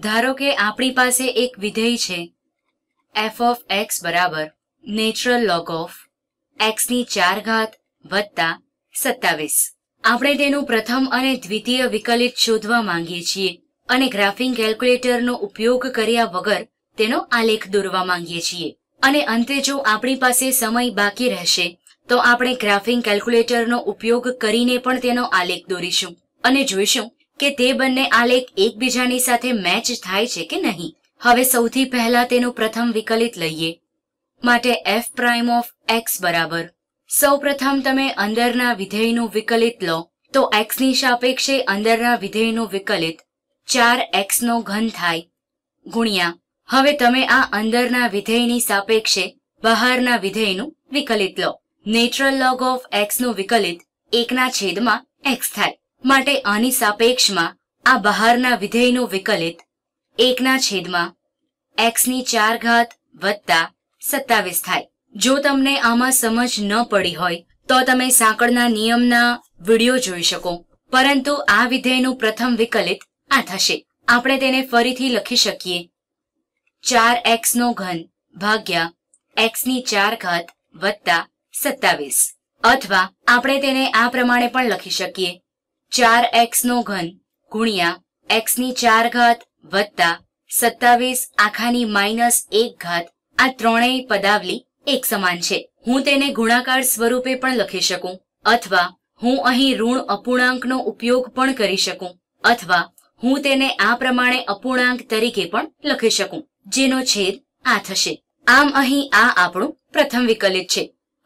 ધારો કે આપણી પાસે એક વિધેય છે એફ ઓફ એક્સ બરાબર નેચરલ લોગ ઓફ એક્સની ચાર ઘાત વત્તા સત્તાવીસ આપણે તેનું પ્રથમ અને દ્વિતીય વિકલિત શોધવા માંગીએ છીએ અને ગ્રાફિંગ કેલ્ક્યુલેટરનો ઉપયોગ કર્યા વગર તેનો આલેખ દોરવા માંગીએ છીએ અને અંતે જો આપણી પાસે સમય બાકી રહેશે તો આપણે ગ્રાફિંગ કેલ્ક્યુલેટરનો ઉપયોગ કરીને પણ તેનો આલેખ દોરીશું અને જોઈશું કે તે બંને આલેખ એકબીજાની સાથે મેચ થાય છે કે નહીં હવે સૌથી પહેલા તેનું પ્રથમ વિકલિત લઈએ માટે એફ પ્રાઇમ ઓફ એક્સ બરાબર સૌ પ્રથમ તમે અંદરના વિધેયનું વિકલિત લો તો એક્સની સાપેક્ષે અંદરના વિધેયનું વિકલિત ચાર એક્સનો ઘન થાય ગુણ્યા હવે તમે આ અંદરના વિધેયની સાપેક્ષે બહારના વિધેયનું વિકલિત લો નેચરલ લોગ ઓફ એક્સનું વિકલિત એકના છેદમાં એક્સ થાય માટે આની સાપેક્ષમાં આ બહારના વિધેયનો વિકલિત એકના છેદમાં એક્સની ચાર ઘાત વત્તા સત્તાવીસ થાય જો તમને આમાં સમજ ન પડી હોય તો તમે સાંકળના નિયમના વિડીયો જોઈ શકો પરંતુ આ વિધેયનું પ્રથમ વિકલિત આ થશે આપણે તેને ફરીથી લખી શકીએ ચાર એક્સનો ઘન ભાગ્યા એક્સની ચાર ઘાત વત્તા સત્તાવીસ અથવા આપણે તેને આ પ્રમાણે પણ લખી શકીએ ચાર એક્સ નો ઘન ગુણ્યા એક્સ ની ચાર ઘાત વત્તા સત્તાવીસ આખાની માઇનસ એક ઘાત આ ત્રણેય પદાવલી એક સમાન છે હું તેને ગુણાકાર સ્વરૂપે પણ લખી શકું અથવા હું અહીં ઋણ અપૂર્ણાંકનો ઉપયોગ પણ કરી શકું અથવા હું તેને આ પ્રમાણે અપૂર્ણાંક તરીકે પણ લખી શકું જેનો છેદ આ થશે આમ અહીં આ આપણું પ્રથમ વિકલિત છે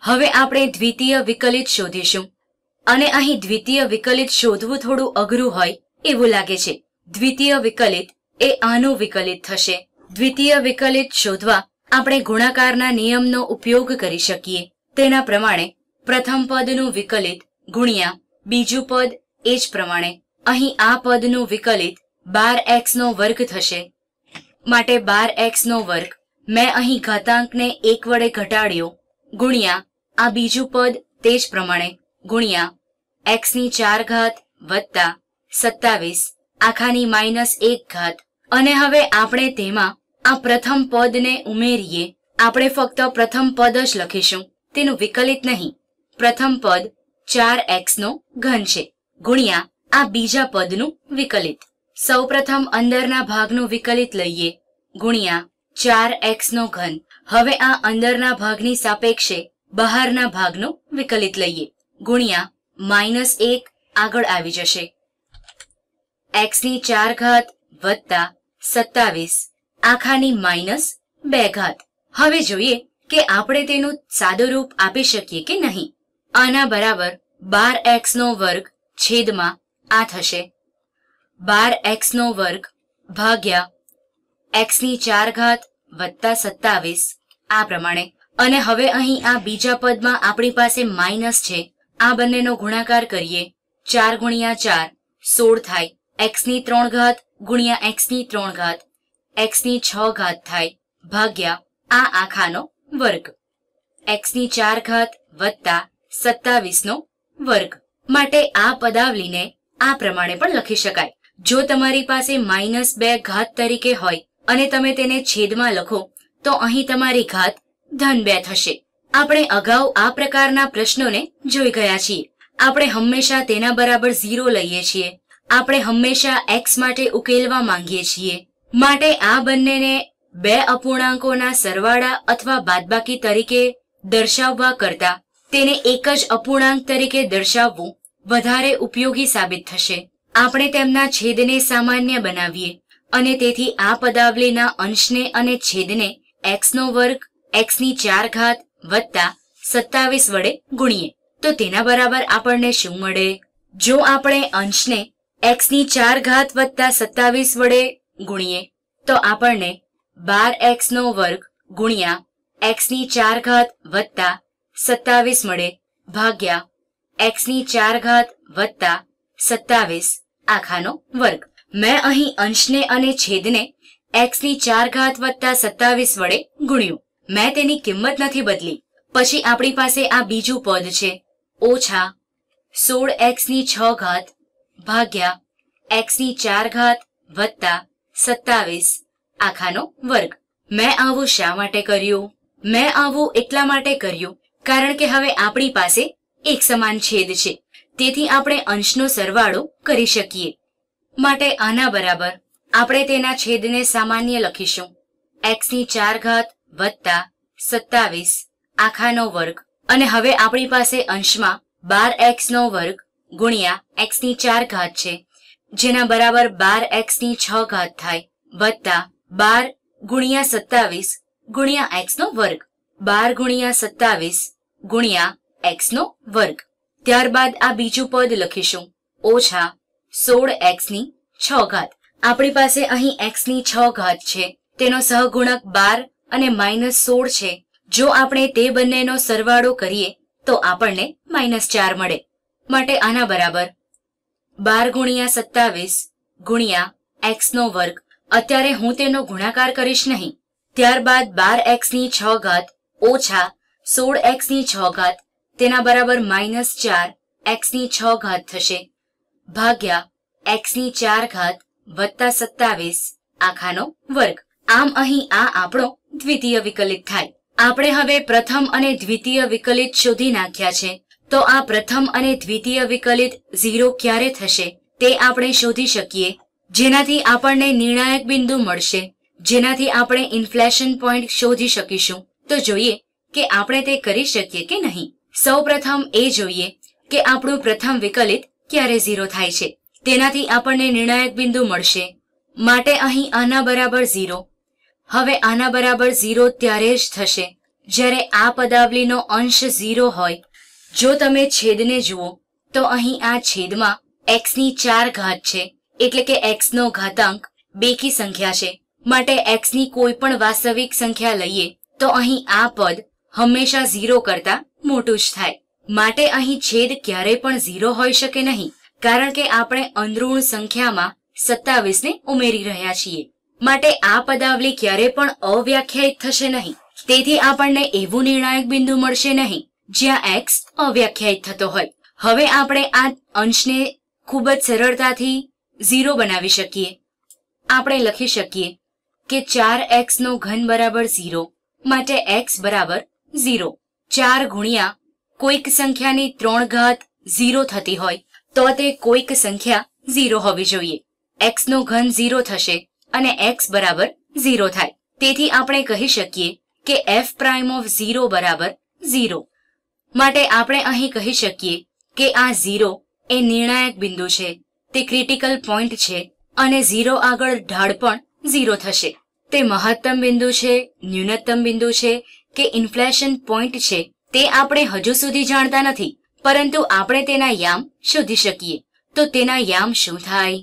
હવે આપણે દ્વિતીય વિકલિત શોધીશું અને અહીં દ્વિતીય વિકલિત શોધવું થોડું અઘરું હોય એવું લાગે છે દ્વિતીય વિકલિત એ આનું વિકલિત થશે દ્વિતીય વિકલિત શોધવા આપણે ગુણાકારના નિયમનો ઉપયોગ કરી શકીએ તેના પ્રમાણે પ્રથમ પદનું વિકલિત ગુણ્યા બીજું પદ એ જ પ્રમાણે અહીં આ પદનું વિકલિત બાર એક્સનો વર્ગ થશે માટે બાર એક્સનો વર્ગ મેં અહીં ઘાતાંકને એક વડે ઘટાડ્યો ગુણ્યા આ બીજું પદ તે જ પ્રમાણે ગુણ્યા એક્સની ચાર ઘાત વત્તા સત્તાવીસ આખાની માઇનસ એક ઘાત અને હવે આપણે તેમાં આ પ્રથમ પદને ઉમેરીએ આપણે ફક્ત પ્રથમ પદ જ લખીશું તેનું વિકલિત નહીં પ્રથમ પદ ચાર એક્સ નો ઘન છે ગુણ્યા આ બીજા પદનું વિકલિત સૌપ્રથમ અંદરના ભાગનું વિકલિત લઈએ ગુણ્યા ચાર એક્સનો ઘન હવે આ અંદરના ભાગની સાપેક્ષે બહારના ભાગનું વિકલિત લઈએ ગુણ્યા માઇનસ એક આગળ આવી જશે એક્સની ચાર ઘાત વત્તા સત્તાવીસ આખાની માઇનસ બે ઘાત હવે જોઈએ કે આપણે તેનું સાદો રૂપ આપી શકીએ કે નહીં આના બરાબર બાર એક્સનો વર્ગ છેદમાં આ થશે બાર એક્સનો વર્ગ ભાગ્યા એક્સની ચાર ઘાત વત્તા સત્તાવીસ આ પ્રમાણે અને હવે અહીં આ બીજા પદમાં આપણી પાસે માઇનસ છે આ બંનેનો ગુણાકાર કરીએ ચાર ગુણ્યા ચાર સોળ થાય એક્સની ત્રણ ઘાત ગુણ્યા એક્સની ત્રણ ઘાત એક્સની છ ઘાત થાય ભાગ્યા આ આખાનો વર્ગ એક્સની ચાર ઘાત વત્તા સત્તાવીસનો વર્ગ માટે આ પદાવલીને આ પ્રમાણે પણ લખી શકાય જો તમારી પાસે માઇનસ બે ઘાત તરીકે હોય અને તમે તેને છેદમાં લખો તો અહીં તમારી ઘાત ધન બે થશે આપણે અગાઉ આ પ્રકારના પ્રશ્નોને જોઈ ગયા છીએ આપણે હંમેશા તેના બરાબર ઝીરો લઈએ છીએ આપણે હંમેશા એક્સ માટે ઉકેલવા માંગીએ છીએ માટે આ બંનેને બે અપૂર્ણાંકોના સરવાળા અથવા બાદબાકી તરીકે દર્શાવવા કરતા તેને એક જ અપૂર્ણાંક તરીકે દર્શાવવું વધારે ઉપયોગી સાબિત થશે આપણે તેમના છેદને સામાન્ય બનાવીએ અને તેથી આ પદાવલીના અંશને અને છેદને એક્સનો વર્ગ એક્સની ચાર ઘાત વત્તા સત્તાવીસ વડે ગુણીએ તો તેના બરાબર આપણને શું મળે જો આપણે અંશને એક્સની ચાર ઘાત વત્તા સત્તાવીસ વડે ગુણીએ તો આપણને બાર એક્સનો વર્ગ ગુણ્યા એક્સની ચાર ઘાત વત્તા સત્તાવીસ મળે ભાગ્યા એક્સની ચાર ઘાત વત્તા સત્તાવીસ આખાનો વર્ગ મેં અહીં અંશને અને છેદને એક્સની ચાર ઘાત વત્તા સત્તાવીસ વડે ગુણ્યું મેં તેની કિંમત નથી બદલી પછી આપણી પાસે આ બીજું પદ છે ઓછા સોળ એક્સની છ ઘાત ભાગ્યા એક્સની ચાર ઘાત વત્તા સત્તાવીસ આખાનો વર્ગ મેં આવું શા માટે કર્યું મેં આવું એટલા માટે કર્યું કારણ કે હવે આપણી પાસે એક સમાન છેદ છે તેથી આપણે અંશનો સરવાળો કરી શકીએ માટે આના બરાબર આપણે તેના છેદને સામાન્ય લખીશું એક્સની ચાર ઘાત વત્તા સત્તાવીસ આખાનો વર્ગ અને હવે આપણી પાસે અંશમાં બાર એક્સ નો વર્ગ ગુણ્યા એક્સની ચાર ઘાત છે જેના બરાબર બાર એક્સની છ ઘાત થાય વત્તા બાર ગુણ્યા સત્તાવીસ ગુણ્યા એક્સ નો વર્ગ બાર ગુણ્યા સત્તાવીસ ગુણ્યા એક્સ નો વર્ગ ત્યારબાદ આ બીજું પદ લખીશું ઓછા સોળ એક્સની છ ઘાત આપણી પાસે અહીં એક્સ ની છ ઘાત છે તેનો સહગુણક બાર અને માઇનસ સોળ છે જો આપણે તે બંનેનો સરવાળો કરીએ તો આપણને માઇનસ ચાર મળે માટે આના બરાબર બાર ગુણ્યા સત્તાવીસ ગુણ્યા એક્સનો વર્ગ અત્યારે હું તેનો ગુણાકાર કરીશ નહીં ત્યારબાદ બાર એક્સની છ ઘાત ઓછા સોળ એક્સની છ ઘાત તેના બરાબર માઇનસ ચાર એક્સની છ ઘાત થશે ભાગ્યા એક્સની ચાર ઘાત વત્તા સત્તાવીસ આખાનો વર્ગ આમ અહીં આ આપણો દ્વિતીય વિકલિત થાય આપણે હવે પ્રથમ અને દ્વિતીય વિકલિત શોધી નાખ્યા છે તો આ પ્રથમ અને દ્વિતીય વિકલિત ઝીરો ક્યારે થશે તે આપણે શોધી શકીએ જેનાથી આપણને નિર્ણાયક બિંદુ મળશે જેનાથી આપણે ઇન્ફ્લેશન પોઈન્ટ શોધી શકીશું તો જોઈએ કે આપણે તે કરી શકીએ કે નહીં સૌ પ્રથમ એ જોઈએ કે આપણું પ્રથમ વિકલિત ક્યારે ઝીરો થાય છે તેનાથી આપણને નિર્ણાયક બિંદુ મળશે માટે અહીં આના બરાબર ઝીરો હવે આના બરાબર ઝીરો ત્યારે જ થશે જ્યારે આ પદાવલીનો અંશ ઝીરો હોય જો તમે છેદને જુઓ તો અહીં આ છેદમાં એક્સની ચાર ઘાત છે એટલે કે એક્સનો ઘાતાંક બેકી સંખ્યા છે માટે એક્સની કોઈ પણ વાસ્તવિક સંખ્યા લઈએ તો અહીં આ પદ હંમેશા ઝીરો કરતા મોટું જ થાય માટે અહીં છેદ ક્યારેય પણ ઝીરો હોઈ શકે નહીં કારણ કે આપણે અંદરૂણ સંખ્યામાં સત્તાવીસને ઉમેરી રહ્યા છીએ માટે આ પદાવલી ક્યારે પણ અવ્યાખ્યાયિત થશે નહીં તેથી આપણને એવું નિર્ણાયક બિંદુ મળશે નહીં જ્યાં એક્સ અવ્યાખ્યાયિત થતો હોય હવે આપણે આ અંશને ખૂબ જ સરળતાથી ઝીરો બનાવી શકીએ આપણે લખી શકીએ કે ચાર એક્સ નો ઘન બરાબર ઝીરો માટે એક્સ બરાબર ઝીરો ચાર ગુણ્યા કોઈક સંખ્યાની ત્રણ ઘાત ઝીરો થતી હોય તો તે કોઈક સંખ્યા ઝીરો હોવી જોઈએ એક્સ નો ઘન ઝીરો થશે અને એક્સ બરાબર ઝીરો થાય તેથી આપણે કહી શકીએ કે એફ પ્રાઇમ ઓફ ઝીરો બરાબર ઝીરો માટે આપણે અહીં કહી શકીએ કે આ ઝીરો એ નિર્ણાયક બિંદુ છે તે ક્રિટિકલ પોઈન્ટ છે અને ઝીરો આગળ ઢાળ પણ ઝીરો થશે તે મહત્તમ બિંદુ છે ન્યૂનતમ બિંદુ છે કે ઇન્ફ્લેશન પોઈન્ટ છે તે આપણે હજુ સુધી જાણતા નથી પરંતુ આપણે તેના યામ શોધી શકીએ તો તેના યામ શું થાય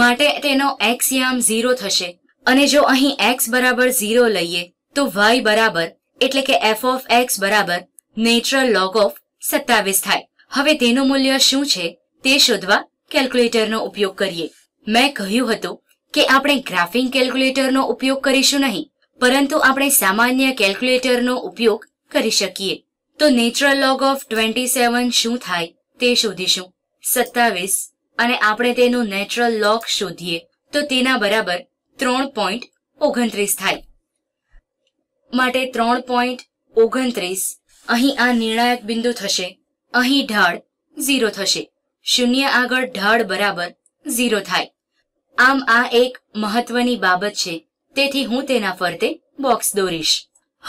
માટે તેનો એક્સ યામ ઝીરો થશે અને જો અહીં એક્સ બરાબર ઝીરો લઈએ તો વાય બરાબર એટલે કે એફ ઓફ એક્સ બરાબર નેચરલ લોગ ઓફ સત્તાવીસ થાય હવે તેનું મૂલ્ય શું છે તે શોધવા કેલ્ક્યુલેટરનો ઉપયોગ કરીએ મેં કહ્યું હતું કે આપણે ગ્રાફિંગ કેલ્ક્યુલેટરનો ઉપયોગ કરીશું નહીં પરંતુ આપણે સામાન્ય કેલ્ક્યુલેટરનો ઉપયોગ કરી શકીએ તો natural log of twenty seven શું થાય તે શોધીશું સત્તાવીસ અને આપણે તેનું નેચરલ લોક શોધીએ તો તેના બરાબર ત્રણ પોઈન્ટ ઓગણત્રીસ થાય માટે ત્રણ પોઈન્ટ ઓગણત્રીસ અહીં આ નિર્ણાયક બિંદુ થશે અહીં ઢાળ ઝીરો થશે શૂન્ય આગળ ઢાળ બરાબર ઝીરો થાય આમ આ એક મહત્વની બાબત છે તેથી હું તેના ફરતે બોક્સ દોરીશ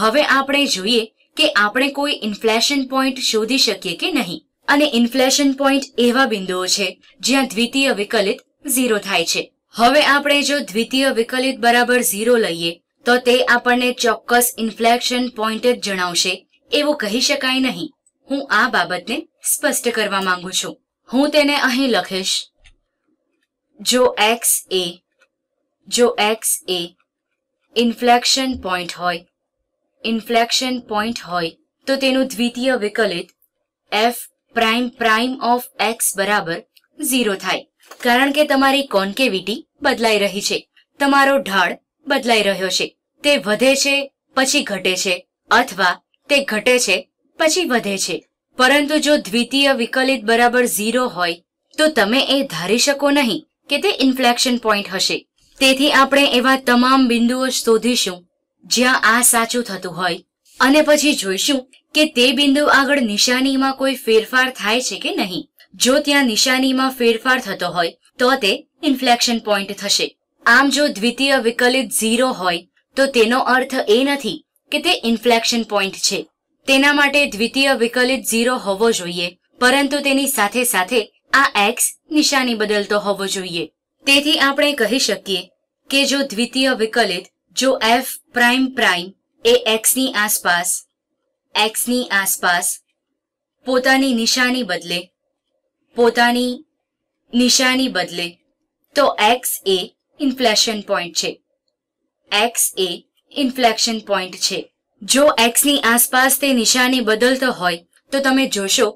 હવે આપણે જોઈએ કે આપણે કોઈ ઇન્ફ્લેશન પોઈન્ટ શોધી શકીએ કે નહીં અને ઇન્ફ્લેશન પોઈન્ટ એવા બિંદુઓ છે જ્યાં દ્વિતીય વિકલિત ઝીરો થાય છે હવે આપણે જો દ્વિતીય વિકલિત બરાબર ઝીરો લઈએ તો તે આપણને ચોક્કસ ઇન્ફ્લેક્શન પોઈન્ટ જ જણાવશે એવું કહી શકાય નહીં હું આ બાબતને સ્પષ્ટ કરવા માંગુ છું હું તેને અહીં લખીશ જો એક્સ એ જો એક્સ એ ઇન્ફ્લેક્શન પોઈન્ટ હોય ઇન્ફ્લેક્શન પોઈન્ટ હોય તો તેનું દ્વિતીય વિકલિત F prime prime of X બરાબર ઝીરો થાય કારણ કે તમારી કોન્કેવિટી બદલાઈ રહી છે તમારો ઢાળ બદલાઈ રહ્યો છે તે વધે છે પછી ઘટે છે અથવા તે ઘટે છે પછી વધે છે પરંતુ જો દ્વિતીય વિકલિત બરાબર ઝીરો હોય તો તમે એ ધારી શકો નહીં કે તે ઇન્ફ્લેક્શન પોઈન્ટ હશે તેથી આપણે એવા તમામ બિંદુઓ શોધીશું જ્યાં આ સાચું થતું હોય અને પછી જોઈશું કે તે બિંદુ આગળ નિશાનીમાં કોઈ ફેરફાર થાય છે કે નહીં જો ત્યાં નિશાનીમાં ફેરફાર થતો હોય તો તે ઇન્ફ્લેક્શન પોઈન્ટ થશે આમ જો દ્વિતીય વિકલિત ઝીરો હોય તો તેનો અર્થ એ નથી કે તે ઇન્ફ્લેક્શન પોઈન્ટ છે તેના માટે દ્વિતીય વિકલિત ઝીરો હોવો જોઈએ પરંતુ તેની સાથે સાથે આ એક્સ નિશાની બદલતો હોવો જોઈએ તેથી આપણે કહી શકીએ કે જો દ્વિતીય વિકલિત જો એફ પ્રાઇમ પ્રાઇમ એ એક્સની આસપાસ એક્સની આસપાસ પોતાની નિશાની બદલે પોતાની નિશાની બદલે તો એક્સ એ ઇન્ફ્લેશન પોઈન્ટ છે એક્સ એ ઇન્ફ્લેક્શન પોઈન્ટ છે જો એક્સની આસપાસ તે નિશાની બદલતો હોય તો તમે જોશો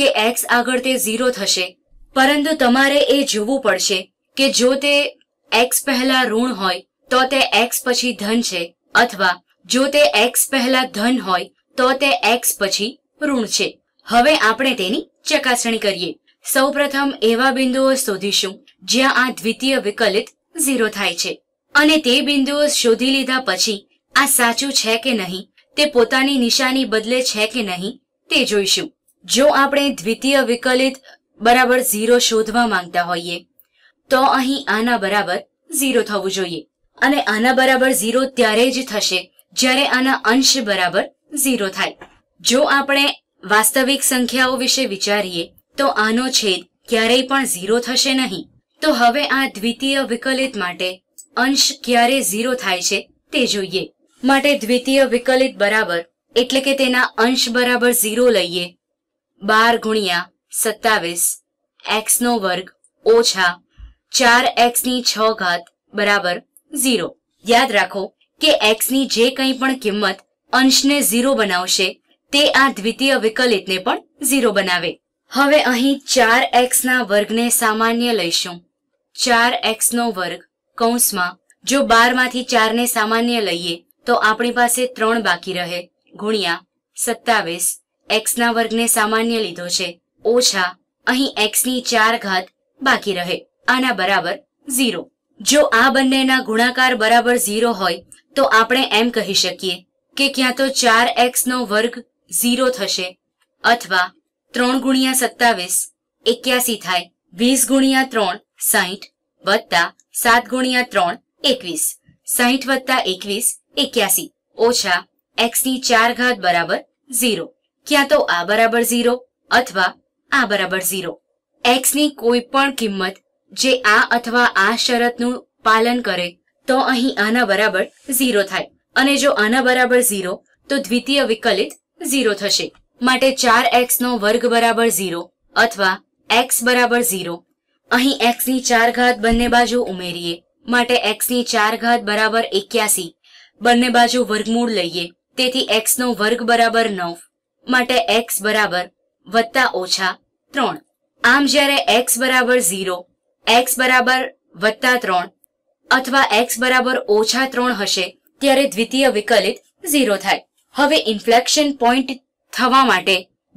કે એક્સ આગળ તે ઝીરો થશે પરંતુ તમારે એ જોવું પડશે કે જો તે એક્સ પહેલા ઋણ હોય તો તે એક્સ પછી ધન છે અથવા જો તે એક્સ પહેલા ધન હોય તો તે એક્સ પછી ઋણ છે હવે આપણે તેની ચકાસણી કરીએ સૌપ્રથમ એવા બિંદુઓ શોધીશું જ્યાં આ દ્વિતીય વિકલિત ઝીરો થાય છે અને તે બિંદુઓ શોધી લીધા પછી આ સાચું છે કે નહીં તે પોતાની નિશાની બદલે છે કે નહીં તે જોઈશું જો આપણે દ્વિતીય વિકલિત બરાબર ઝીરો શોધવા માંગતા હોઈએ તો અહીં આના બરાબર ઝીરો થવું જોઈએ અને આના બરાબર ઝીરો ત્યારે જ થશે જ્યારે આના અંશ બરાબર ઝીરો થાય જો આપણે વાસ્તવિક સંખ્યાઓ વિશે વિચારીએ તો આનો છેદ ક્યારેય પણ ઝીરો થશે નહીં તો હવે આ દ્વિતીય વિકલિત માટે અંશ ક્યારે ઝીરો થાય છે તે જોઈએ માટે દ્વિતીય વિકલિત બરાબર એટલે કે તેના અંશ બરાબર ઝીરો લઈએ બાર ગુણ્યા સત્તાવીસ એક્સનો વર્ગ ઓછા ચાર એક્સની છ ઘાત બરાબર ઝીરો યાદ રાખો કે એક્સની જે કંઈ પણ કિંમત અંશને ઝીરો બનાવશે તે આ દ્વિતીય વિકલિતને પણ ઝીરો બનાવે હવે અહીં ચાર એક્સના વર્ગને સામાન્ય લઈશું ચાર એક્સનો વર્ગ કૌંસમાં જો બારમાંથી ચારને સામાન્ય લઈએ તો આપણી પાસે ત્રણ બાકી રહે ગુણ્યા સત્તાવીસ એક્સના વર્ગને સામાન્ય લીધો છે ઓછા અહીં એક્સની ચાર ઘાત બાકી રહે આના બરાબર ઝીરો જો આ બંનેના ગુણાકાર બરાબર ઝીરો હોય તો આપણે એમ કહી શકીએ કે ક્યાં તો ચાર એક્સનો વર્ગ ઝીરો થશે અથવા ત્રણ ગુણ્યા સત્તાવીસ એક્યાસી થાય વીસ ગુણ્યા ત્રણ સાહીઠ વત્તા સાત ગુણ્યા ત્રણ એકવીસ સાહીઠ વત્તા એકવીસ એક્યાસી ઓછા એક્સની ચાર ઘાત બરાબર ઝીરો ક્યાં તો આ બરાબર ઝીરો અથવા આ બરાબર ઝીરો એક્સની કોઈ પણ કિંમત જે આ અથવા આ શરતનું પાલન કરે તો અહીં આના બરાબર ઝીરો થાય અને જો આના બરાબર ઝીરો તો દ્વિતીય વિકલિત ઝીરો થશે માટે ચાર એક્સ નો વર્ગ બરાબર ઝીરો અથવા એક્સ બરાબર ઝીરો અહીં એક્સની ચાર ઘાત બંને બાજુ ઉમેરીએ માટે એક્સની ચાર ઘાત બરાબર એક્યાસી બંને બાજુ વર્ગમૂળ લઈએ તેથી એક્સનો વર્ગ બરાબર નવ માટે એક્સ બરાબર વત્તા ઓછા ત્રણ આમ જ્યારે એક્સ બરાબર ઝીરો એક્સ બરાબર વત્તા ત્રણ અથવા એક્સ બરાબર ઓછા ત્રણ હશે ત્યારે દ્વિતીય વિકલિત ઝીરો થાય હવે ઇન્ફ્લેક્શન પોઈન્ટ થવા માટે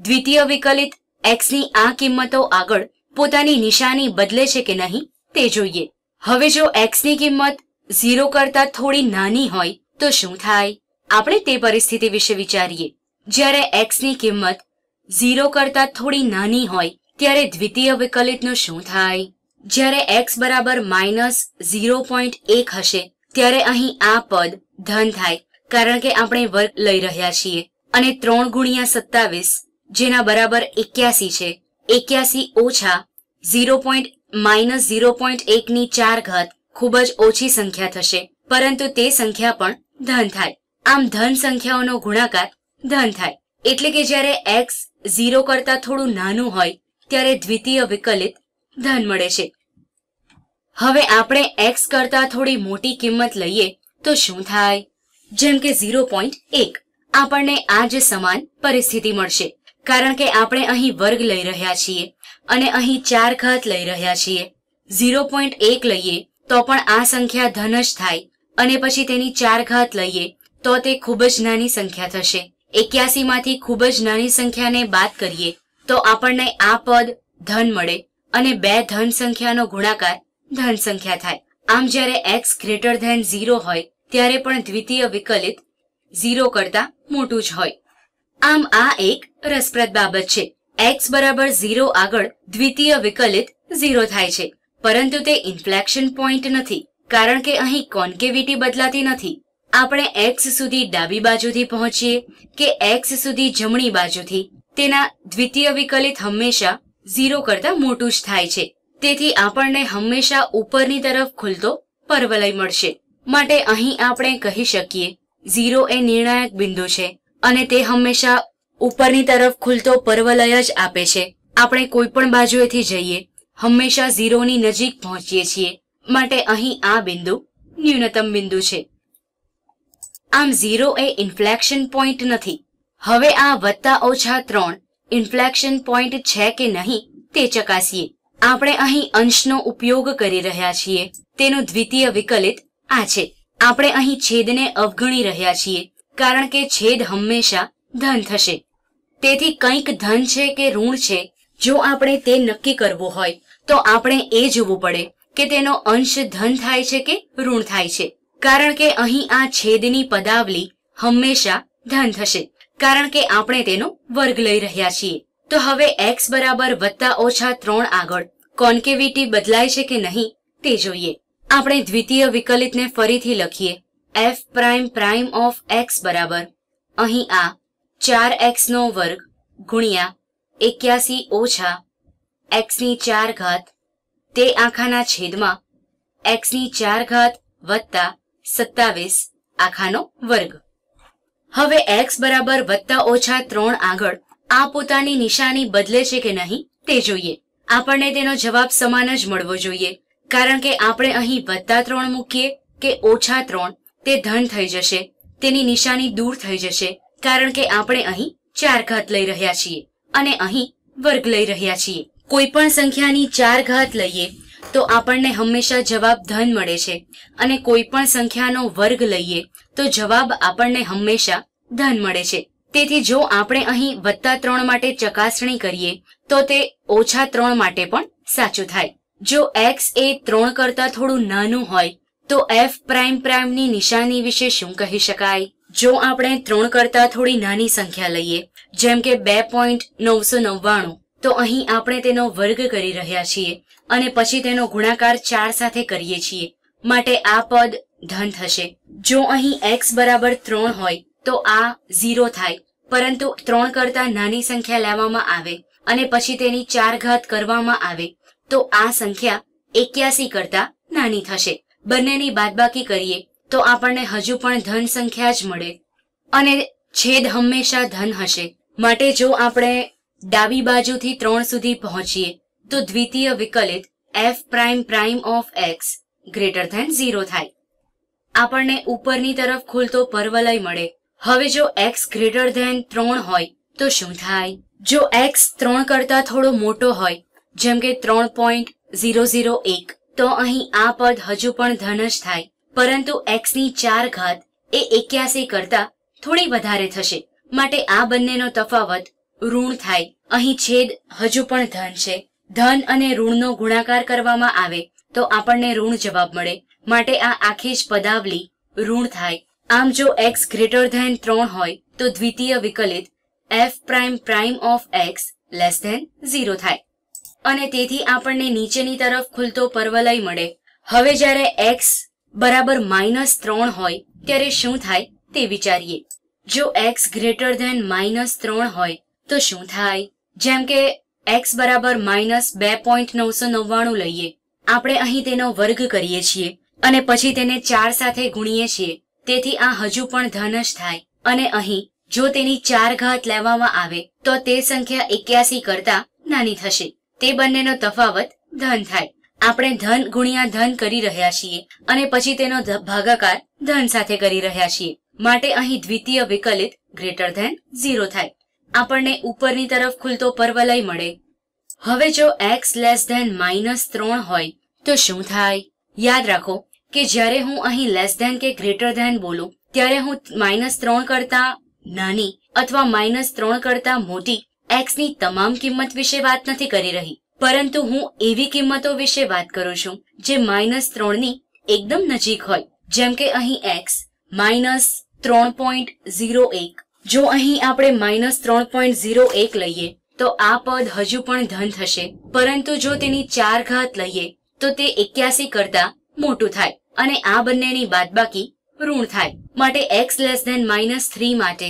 દ્વિતીય વિકલિત એક્સની આ કિંમતો આગળ પોતાની નિશાની બદલે છે કે નહીં તે જોઈએ હવે જો એક્સની કિંમત ઝીરો કરતા થોડી નાની હોય તો શું થાય આપણે તે પરિસ્થિતિ વિશે વિચારીએ જ્યારે એક્સની કિંમત ઝીરો કરતા થોડી નાની હોય ત્યારે દ્વિતીય વિકલિતનું શું થાય જ્યારે એક્સ બરાબર માઇનસ ઝીરો પોઈન્ટ એક હશે ત્યારે અહીં આ પદ ધન થાય કારણ કે આપણે વર્ગ લઈ રહ્યા છીએ અને ત્રણ ગુણ્યા સત્તાવીસ જેના બરાબર એક્યાસી છે એક્યાસી ઓછા zero point minus zero point એકની ચાર ઘાત ખૂબ જ ઓછી સંખ્યા થશે પરંતુ તે સંખ્યા પણ ધન થાય આમ ધન સંખ્યાઓનો ગુણાકાર ધન થાય એટલે કે જ્યારે એક્સ ઝીરો કરતા થોડું નાનું હોય ત્યારે દ્વિતીય વિકલિત ધન મળે છે હવે આપણે એક્સ કરતા થોડી મોટી કિંમત લઈએ તો શું થાય જેમ કે ઝીરો પોઈન્ટ એક આપણને આ જે સમાન પરિસ્થિતિ મળશે કારણ કે આપણે અહીં વર્ગ લઈ રહ્યા છીએ અને અહીં ચાર ઘાત લઈ રહ્યા છીએ ઝીરો પોઈન્ટ એક લઈએ તો પણ આ સંખ્યા ધન જ થાય અને પછી તેની ચાર ઘાત લઈએ તો તે ખૂબ જ નાની સંખ્યા થશે એક્યાસી માંથી ખૂબ જ નાની સંખ્યાને બાદ કરીએ તો આપણને આ પદ ધન મળે અને બે ધન સંખ્યાનો ગુણાકાર ધન સંખ્યા થાય આમ જ્યારે એક્સ ગ્રેટર ધેન ઝીરો હોય ત્યારે પણ દ્વિતીય વિકલિત ઝીરો કરતા મોટું જ હોય આમ આ એક રસપ્રદ બાબત છે એક્સ બરાબર ઝીરો આગળ દ્વિતીય વિકલિત ઝીરો થાય છે પરંતુ તે ઇન્ફ્લેક્શન પોઈન્ટ નથી કારણ કે અહીં કોન્કેવિટી બદલાતી નથી આપણે એક્સ સુધી ડાબી બાજુથી પહોંચીએ કે એક્સ સુધી જમણી બાજુથી તેના દ્વિતીય વિકલિત હંમેશા ઝીરો કરતા મોટું જ થાય છે તેથી આપણને હંમેશા ઉપરની તરફ ખુલતો પરવલય મળશે માટે અહીં આપણે કહી શકીએ ઝીરો એ નિર્ણાયક બિંદુ છે અને તે હંમેશા ઉપરની તરફ ખુલતો પરવલય જ આપે છે આપણે કોઈ પણ બાજુએથી જઈએ હંમેશા ઝીરોની નજીક પહોંચીએ છીએ માટે અહીં આ બિંદુ ન્યૂનતમ બિંદુ છે આમ ઝીરો એ ઇન્ફ્લેક્શન પોઈન્ટ નથી હવે આ વત્તા ઓછા ત્રણ ઇન્ફ્લેક્શન પોઈન્ટ છે કે નહીં તે ચકાસીએ આપણે અહીં અંશનો ઉપયોગ કરી રહ્યા છીએ તેનું દ્વિતીય વિકલિત આ છે આપણે અહીં છેદને અવગણી રહ્યા છીએ કારણ કે છેદ હંમેશા ધન થશે તેથી કંઈક ધન છે કે ઋણ છે જો આપણે તે નક્કી કરવું હોય તો આપણે એ જોવું પડે કે તેનો અંશ ધન થાય છે કે ઋણ થાય છે કારણ કે અહીં આ છેદની પદાવલી હંમેશા ધન થશે કારણ કે આપણે તેનો વર્ગ લઈ રહ્યા છીએ तो हमें x =+- 3 आगे कॉनकेविटी बदलाइशे कि नहीं तो જોઈએ આપણે દ્વિતીય વિકલિતને ફરીથી લખીએ f prime prime of x बराबर અહીં આ 4x નો વર્ગ ગુણ્યા 81 - x ની 4 ઘાત તે આખાના છેદમાં x ની 4 ઘાત + 27 આખાનો વર્ગ હવે x =+- 3 આગળ આ પોતાની નિશાની બદલે છે કે નહીં તે જોઈએ આપણને તેનો જવાબ સમાન જ મળવો જોઈએ કારણ કે આપણે અહીં વત્તા ત્રણ મૂકીએ કે ઓછા ત્રણ તે ધન થઈ જશે તેની નિશાની દૂર થઈ જશે કારણ કે આપણે અહીં ચાર ઘાત લઈ રહ્યા છીએ અને અહીં વર્ગ લઈ રહ્યા છીએ કોઈ પણ સંખ્યાની ચાર ઘાત લઈએ તો આપણને હંમેશા જવાબ ધન મળે છે અને કોઈ પણ સંખ્યાનો વર્ગ લઈએ તો જવાબ આપણને હંમેશા ધન મળે છે તેથી જો આપણે અહીં વધતા ત્રણ માટે ચકાસણી કરીએ તો તે ઓછા ત્રણ માટે પણ સાચું થાય જો એક્સ એ ત્રણ કરતા થોડું નાનું હોય તો એફ પ્રાઇમ પ્રાઇમની નિશાની વિશે શું કહી શકાય જો આપણે ત્રણ કરતા થોડી નાની સંખ્યા લઈએ જેમ કે બે પોઈન્ટ નવસો નવ્વાણું તો અહીં આપણે તેનો વર્ગ કરી રહ્યા છીએ અને પછી તેનો ગુણાકાર ચાર સાથે કરીએ છીએ માટે આ પદ ધન થશે જો અહીં એક્સ બરાબર ત્રણ હોય તો આ ઝીરો થાય પરંતુ ત્રણ કરતા નાની સંખ્યા લેવામાં આવે અને પછી તેની ચાર ઘાત કરવામાં આવે તો આ સંખ્યા એક્યાસી કરતા નાની થશે બંનેની બાદબાકી કરીએ તો આપણને હજુ પણ ધન સંખ્યા જ મળે અને છેદ હંમેશા ધન હશે માટે જો આપણે ડાબી બાજુથી ત્રણ સુધી પહોંચીએ તો દ્વિતીય વિકલિત F prime prime of X greater than zero થાય આપણને ઉપરની તરફ ખુલતો પરવલય મળે હવે જો એક્સ ગ્રેટર ધેન ત્રણ હોય તો શું થાય જો એક્સ ત્રણ કરતાં થોડો મોટો હોય જેમ કે ત્રણ પોઈન્ટ ઝીરો ઝીરો એક તો અહીં આ પદ હજુ પણ ધન જ થાય પરંતુ એક્સની ચાર ઘાત એ એક્યાસી કરતાં થોડી વધારે થશે માટે આ બંનેનો તફાવત ઋણ થાય અહીં છેદ હજુ પણ ધન છે ધન અને ઋણનો ગુણાકાર કરવામાં આવે તો આપણને ઋણ જવાબ મળે માટે આ આખી જ પદાવલી ઋણ થાય આમ જો એક્સ ગ્રેટર ધેન ત્રણ હોય તો દ્વિતીય વિકલિત F prime prime of X less than zero થાય અને તેથી આપણને નીચેની તરફ ખુલતો પરવલય મળે હવે જ્યારે એક્સ બરાબર માઇનસ ત્રણ હોય ત્યારે શું થાય તે વિચારીએ જો એક્સ ગ્રેટર ધેન માઇનસ ત્રણ હોય તો શું થાય જેમ કે એક્સ બરાબર માઇનસ બે પોઈન્ટ નવસો નવ્વાણું લઈએ આપણે અહીં તેનો વર્ગ કરીએ છીએ અને પછી તેને ચાર સાથે ગુણીએ છીએ તેથી આ હજુ પણ ધન જ થાય અને અહીં જો તેની ચાર ઘાત લેવામાં આવે તો તે સંખ્યા એક્યાસી કરતા નાની થશે તે બંનેનો તફાવત ધન થાય આપણે ધન ગુણ્યા ધન કરી રહ્યા છીએ અને પછી તેનો ભાગાકાર ધન સાથે કરી રહ્યા છીએ માટે અહીં દ્વિતીય વિકલિત ગ્રેટર ધેન ઝીરો થાય આપણને ઉપરની તરફ ખુલતો પર્વલય મળે હવે જો એક્સ લેસ ધેન માઇનસ ત્રણ હોય તો શું થાય યાદ રાખો કે જ્યારે હું અહીં લેસ ધેન કે ગ્રેટર ધેન બોલું ત્યારે હું માઇનસ ત્રણ કરતા નાની અથવા માઇનસ ત્રણ કરતા મોટી એક્સની તમામ કિંમત વિશે વાત નથી કરી રહી પરંતુ હું એવી કિંમતો વિશે વાત કરું છું જે માઇનસ ત્રણની એકદમ નજીક હોય જેમ કે અહીં એક્સ માઇનસ ત્રણ પોઈન્ટ ઝીરો એક જો અહીં આપણે માઇનસ ત્રણ પોઈન્ટ ઝીરો એક લઈએ તો આ પદ હજુ પણ ધન થશે પરંતુ જો તેની ચાર ઘાત લઈએ તો તે એક્યાસી કરતા મોટું થાય અને આ બંનેની બાદબાકી ઋણ થાય માટે X less than minus three માટે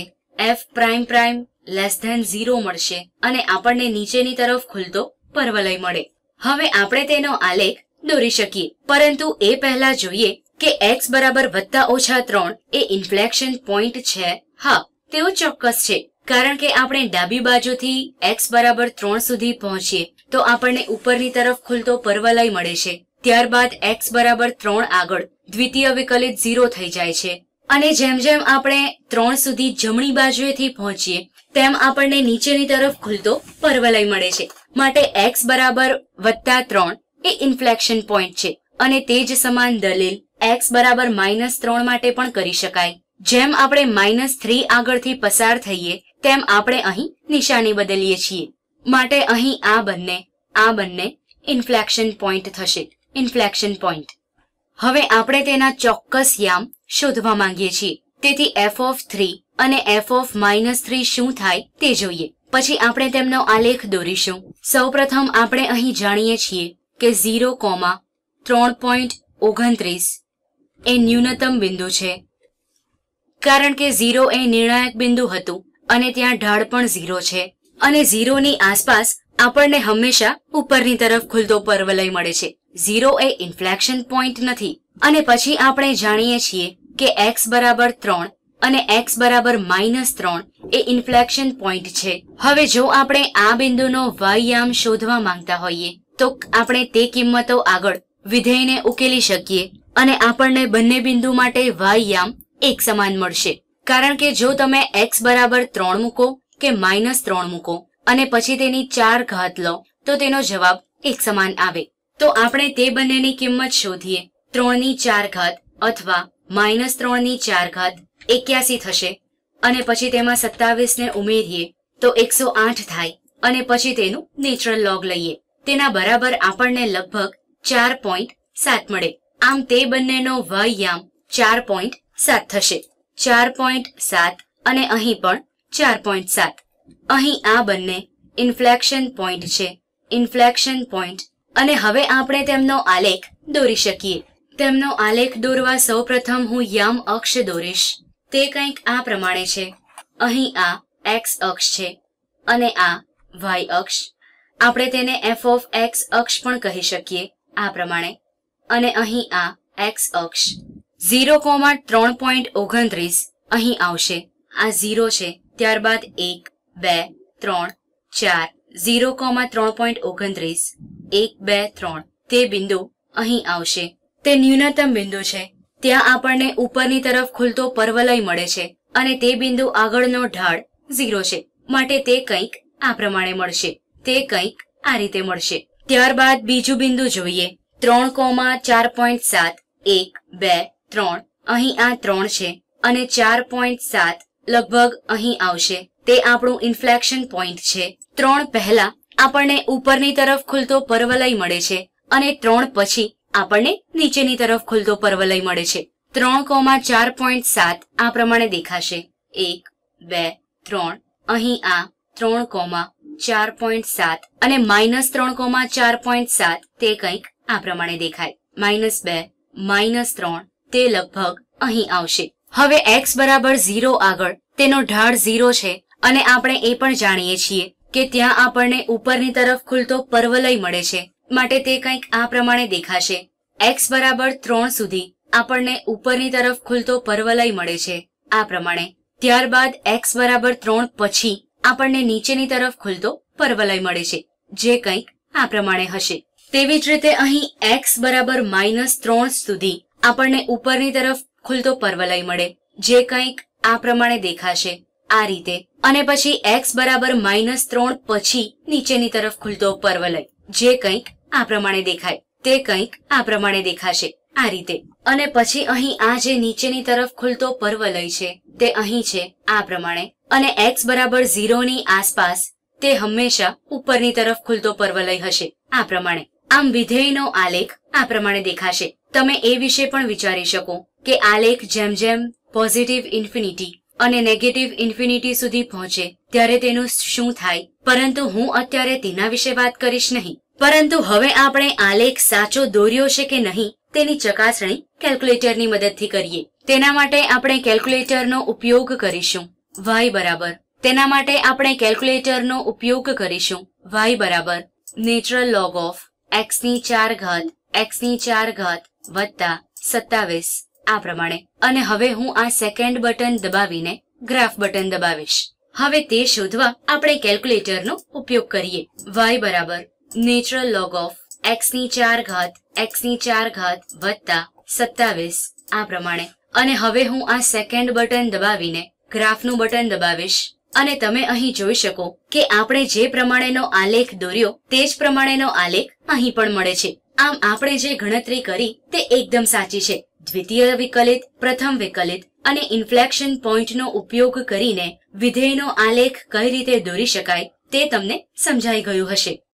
F prime prime less than zero મળશે અને આપણને નીચેની તરફ ખુલતો પર્વલય મળે હવે આપણે તેનો આલેખ દોરી શકીએ પરંતુ એ પહેલા જોઈએ કે એક્સ બરાબર વધતા ઓછા ત્રણ એ ઇન્ફ્લેક્શન પોઈન્ટ છે હા તેઓ ચોક્કસ છે કારણ કે આપણે ડાબી બાજુથી એક્સ બરાબર ત્રણ સુધી પહોંચીએ તો આપણને ઉપરની તરફ ખુલતો પર્વલય મળે છે ત્યારબાદ એક્સ બરાબર ત્રણ આગળ દ્વિતીય વિકલિત ઝીરો થઈ જાય છે અને જેમ જેમ આપણે ત્રણ સુધી જમણી બાજુએથી પહોંચીએ તેમ આપણને નીચેની તરફ ખુલતો પરવલય મળે છે માટે એક્સ બરાબર વત્તા ત્રણ એ ઇન્ફ્લેક્શન પોઈન્ટ છે અને તે જ સમાન દલીલ એક્સ બરાબર માઇનસ ત્રણ માટે પણ કરી શકાય જેમ આપણે માઇનસ થ્રી આગળથી પસાર થઈએ તેમ આપણે અહીં નિશાની બદલીએ છીએ માટે અહીં આ બંને આ બંને ઇન્ફ્લેક્શન પોઈન્ટ થશે ઇન્ફ્લેક્શન પોઈન્ટ હવે આપણે તેના ચોક્કસ યામ શોધવા માંગીએ છીએ તેથી એફ ઓફ થ્રી અને એફ ઓફ માઇનસ થ્રી શું થાય તે જોઈએ પછી આપણે તેમનો આલેખ દોરીશું સૌપ્રથમ આપણે અહીં જાણીએ છીએ કે ઝીરો કોમા ત્રણ પોઈન્ટ ઓગણત્રીસ એ ન્યૂનતમ બિંદુ છે કારણ કે ઝીરો એ નિર્ણાયક બિંદુ હતું અને ત્યાં ઢાળ પણ ઝીરો છે અને ઝીરોની આસપાસ આપણને હંમેશા ઉપરની તરફ ખુલતો પર્વલય મળે છે ઝીરો એ ઇન્ફ્લેક્શન પોઈન્ટ નથી અને પછી આપણે જાણીએ છીએ કે એક્સ બરાબર ત્રણ અને એક્સ બરાબર માઇનસ ત્રણ એ ઇન્ફ્લેક્શન પોઈન્ટ છે હવે જો આપણે આ બિંદુનો વાયયામ શોધવા માંગતા હોઈએ તો આપણે તે કિંમતો આગળ વિધેયને ઉકેલી શકીએ અને આપણને બંને બિંદુ માટે વાયયામ એક સમાન મળશે કારણ કે જો તમે એક્સ બરાબર ત્રણ મૂકો કે માઇનસ ત્રણ મૂકો અને પછી તેની ચાર ઘાત લો તો તેનો જવાબ એક સમાન આવે તો આપણે તે બંનેની કિંમત શોધીએ ત્રણની ચાર ઘાત અથવા માઇનસ ત્રણની ચાર ઘાત એક્યાસી થશે અને પછી તેમાં સત્તાવીસને ઉમેરીએ તો એકસો આઠ થાય અને પછી તેનું નેચરલ લોગ લઈએ તેના બરાબર આપણને લગભગ ચાર પોઈન્ટ સાત મળે આમ તે બંનેનો વયામ ચાર પોઈન્ટ સાત થશે ચાર પોઈન્ટ સાત અને અહીં પણ ચાર પોઈન્ટ સાત અહીં આ બંને ઇન્ફ્લેક્શન પોઈન્ટ છે ઇન્ફ્લેક્શન પોઈન્ટ અને હવે આપણે તેમનો આલેખ દોરી શકીએ તેમનો આલેખ દોરવા સૌપ્રથમ હું યમ અક્ષ દોરીશ તે કંઈક આ પ્રમાણે છે અહીં આ એક્સ અક્ષ છે અને આ વાય અક્ષ આપણે તેને એફ ઓફ એક્સ અક્ષ પણ કહી શકીએ આ પ્રમાણે અને અહીં આ એક્સ અક્ષ ઝીરો કોમા ત્રણ પોઈન્ટ ઓગણત્રીસ અહીં આવશે આ ઝીરો છે ત્યારબાદ એક બે ત્રણ ચાર ઝીરો કોમા ત્રણ પોઈન્ટ ઓગણત્રીસ એક બે ત્રણ તે બિંદુ અહીં આવશે તે ન્યૂનતમ બિંદુ છે ત્યાં આપણને ઉપરની તરફ ખુલતો પર્વલય મળે છે અને તે બિંદુ આગળનો ઢાળ ઝીરો છે માટે તે કંઈક આ પ્રમાણે મળશે તે કંઈક આ રીતે મળશે ત્યારબાદ બીજું બિંદુ જોઈએ ત્રણ કોમા ચાર પોઈન્ટ સાત એક બે ત્રણ અહીં આ ત્રણ છે અને ચાર પોઈન્ટ સાત લગભગ અહીં આવશે તે આપણું ઇન્ફ્લેક્શન પોઈન્ટ છે ત્રણ પહેલા આપણને ઉપરની તરફ ખુલતો પર્વલય મળે છે અને ત્રણ પછી આપણને નીચેની તરફ ખુલતો પર્વલય મળે છે ત્રણ કોમા ચાર પોઈન્ટ સાત આ પ્રમાણે દેખાશે એક બે ત્રણ અહીં આ ત્રણ કોમા ચાર પોઈન્ટ સાત અને માઇનસ ત્રણ કોમા ચાર પોઈન્ટ સાત તે કંઈક આ પ્રમાણે દેખાય માઇનસ બે માઇનસ ત્રણ તે લગભગ અહીં આવશે હવે એક્સ બરાબર ઝીરો આગળ તેનો ઢાળ ઝીરો છે અને આપણે એ પણ જાણીએ છીએ કે ત્યાં આપણને ઉપરની તરફ ખુલતો પર્વલય મળે છે માટે તે કંઈક આ પ્રમાણે દેખાશે એક્સ બરાબર ત્રણ સુધી આપણને ઉપરની તરફ ખુલતો પર્વલય મળે છે આ પ્રમાણે ત્યારબાદ એક્સ બરાબર ત્રણ પછી આપણને નીચેની તરફ ખુલતો પર્વલય મળે છે જે કંઈક આ પ્રમાણે હશે તેવી જ રીતે અહીં એક્સ બરાબર માઇનસ ત્રણ સુધી આપણને ઉપરની તરફ ખુલતો પર્વલય મળે જે કંઈક આ પ્રમાણે દેખાશે આ રીતે અને પછી એક્સ બરાબર માઇનસ ત્રણ પછી નીચેની તરફ ખુલતો પર્વલય જે કંઈક આ પ્રમાણે દેખાય તે કંઈક આ પ્રમાણે દેખાશે આ રીતે અને પછી અહીં આ જે નીચેની તરફ ખુલતો પર્વલય છે તે અહીં છે આ પ્રમાણે અને એક્સ બરાબર ઝીરોની આસપાસ તે હંમેશા ઉપરની તરફ ખુલતો પર્વલય હશે આ પ્રમાણે આમ વિધેયનો આલેખ આ પ્રમાણે દેખાશે તમે એ વિશે પણ વિચારી શકો કે આલેખ જેમ જેમ પોઝિટિવ ઇન્ફિનિટી અને નેગેટિવ ઇન્ફિનિટી સુધી પહોંચે ત્યારે તેનું શું થાય પરંતુ હું અત્યારે તેના વિશે વાત કરીશ નહીં પરંતુ હવે આપણે આલેખ સાચો દોર્યો છે કે નહીં તેની ચકાસણી કેલ્ક્યુલેટરની મદદથી કરીએ તેના માટે આપણે કેલ્ક્યુલેટરનો ઉપયોગ કરીશું વાય બરાબર તેના માટે આપણે કેલ્ક્યુલેટરનો ઉપયોગ કરીશું વાય બરાબર નેચરલ લોગ ઓફ એક્સની ચાર ઘાત એક્સની ચાર ઘાત વત્તા સત્તાવીસ આ પ્રમાણે અને હવે હું આ સેકન્ડ બટન દબાવીને ગ્રાફ બટન દબાવીશ હવે તે શોધવા આપણે કેલ્ક્યુલેટરનો ઉપયોગ કરીએ વાય બરાબર નેચરલ લોગ ઓફ એક્સ ની ચાર ઘાત એક્સ ની ચાર ઘાત વત્તા સત્તાવીસ આ પ્રમાણે અને હવે હું આ સેકન્ડ બટન દબાવીને ગ્રાફનું બટન દબાવીશ અને તમે અહીં જોઈ શકો કે આપણે જે પ્રમાણેનો આલેખ દોર્યો તે જ પ્રમાણેનો આલેખ અહીં પણ મળે છે આમ આપણે જે ગણતરી કરી તે એકદમ સાચી છે દ્વિતીય વિકલિત પ્રથમ વિકલિત અને ઇન્ફ્લેક્શન પોઈન્ટનો ઉપયોગ કરીને વિધેયનો આલેખ કઈ રીતે દોરી શકાય તે તમને સમજાઈ ગયું હશે